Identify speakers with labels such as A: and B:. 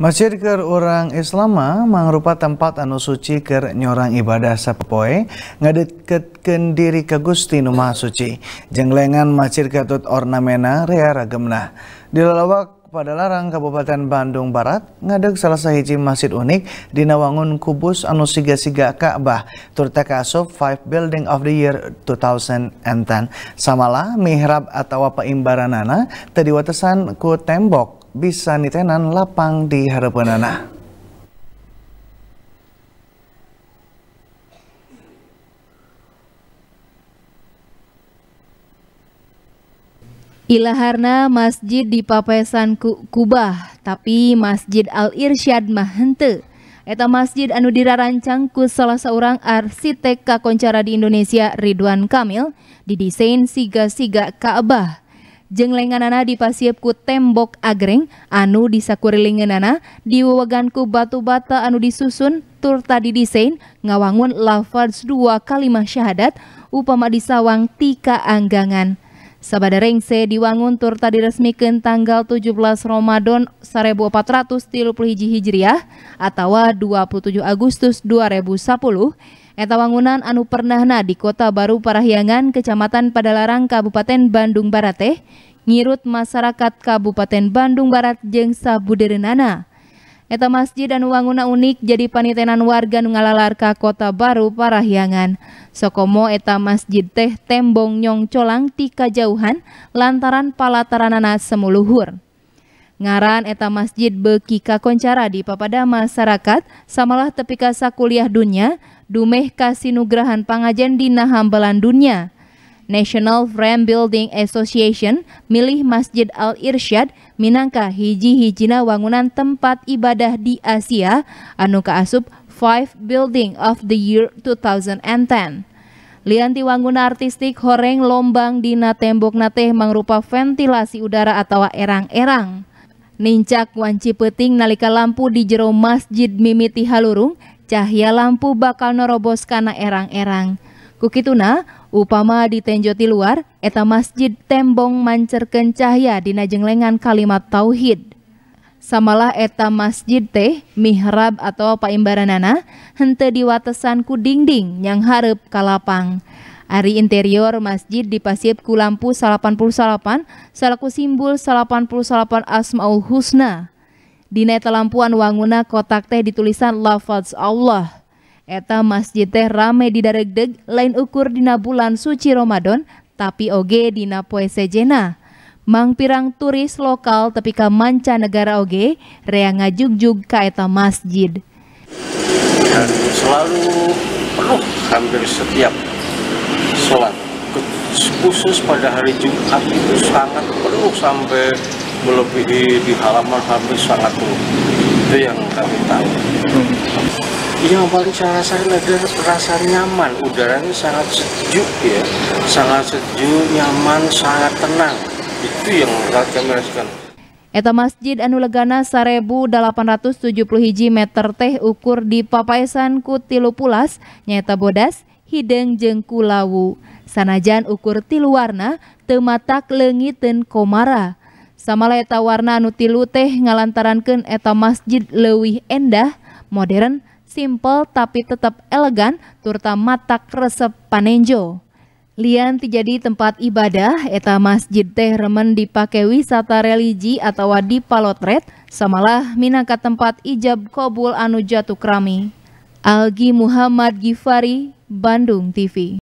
A: Masjid ker orang Islama mengrupa tempat anu suci ker nyorang ibadah sepoi ngadeketkeun diri ke Gusti Numa Suci. Jenglengan masjid katut ornamena rea ragemna. Di pada larang Kabupaten Bandung Barat ngadeg salah sahiji masjid unik di Nawangun Kubus anu siga-siga Ka'bah turta kasup 5 Building of the Year 2010 samalah mihrab atau imbaranana tadi watesan ku tembok bisa nitenan lapang di harapan anak.
B: Ilaharna masjid di Papesan Kubah, tapi Masjid Al-Irsyad mah henteu. Eta masjid anu dirarancang ku salah seorang arsitek kakoncara di Indonesia Ridwan Kamil didesain siga-siga Ka'bah jeng lenganana dipasiepku tembok agreng anu di di diweweganku batu-bata anu disusun tur tadi didesain ngawangun lafaz dua kalimah syahadat upama disawang tika anggangan. Sabada rengse diwangun tur tadi resmikan tanggal 17 Ramadan 1400 hiji Hijriah atau 27 Agustus 2010 Eta wangunan anu pernahna di Kota Baru Parahyangan, Kecamatan Padalarang, Kabupaten Bandung Barat teh, ngirut masyarakat Kabupaten Bandung Barat jeng Sabuderenana. Eta masjid dan wanguna unik jadi panitenan warga ngalalarka kota baru parahyangan. Sokomo eta masjid teh tembong nyong colang tika jauhan lantaran palataranana semuluhur. Ngaran eta masjid beki kakoncara di papada masyarakat samalah tepika sakuliah dunia dumeh kasinugrahan pangajen dina hambalan dunia National Frame Building Association milih Masjid Al-Irsyad minangka hiji-hijina wangunan tempat ibadah di Asia anu kaasup 5 Building of the Year 2010. Lianti wangun artistik horeng lombang dina tembok nateh mangrupa ventilasi udara atau erang-erang. Nincak wanci peting nalika lampu di jero masjid mimiti halurung, cahya lampu bakal nerobos karena erang-erang. Kukituna, upama ditenjoti luar, eta masjid tembong mancerken cahya dina jenglengan kalimat tauhid. Samalah eta masjid teh, mihrab atau paimbaranana, hente diwatesan ku dingding yang harap kalapang. Ari interior masjid dipasip ku lampu salapan puluh salapan, salaku simbol salapan puluh salapan asmaul husna. Dina lampuan wanguna kotak teh ditulisan lafaz Allah. Eta masjid teh rame didaregdeg lain ukur dina bulan suci Ramadan tapi oge dina poe sejena. Mang pirang turis lokal tapi ka negara oge rea ngajugjug ka eta masjid.
A: Dan selalu penuh hampir setiap sholat khusus pada hari Jumat itu sangat penuh sampai melebihi di halaman hampir sangat penuh itu yang kami tahu. Hmm yang paling saya rasakan adalah rasa nyaman udaranya sangat sejuk ya sangat sejuk nyaman sangat tenang itu yang kami rasakan
B: Eta Masjid Anu Legana Sarebu hiji meter teh ukur di Papaisan Kutilupulas, nyata bodas hideng jengkulawu sanajan ukur tilu warna tematak lengiten komara sama eta warna anu tilu teh ngalantarankan eta masjid lewih endah modern simple tapi tetap elegan, terutama matak resep panenjo. Lian terjadi tempat ibadah, eta masjid teh remen dipakai wisata religi atau di palotret, samalah minangka tempat ijab kobul anu jatuh krami. Algi Muhammad Gifari, Bandung TV.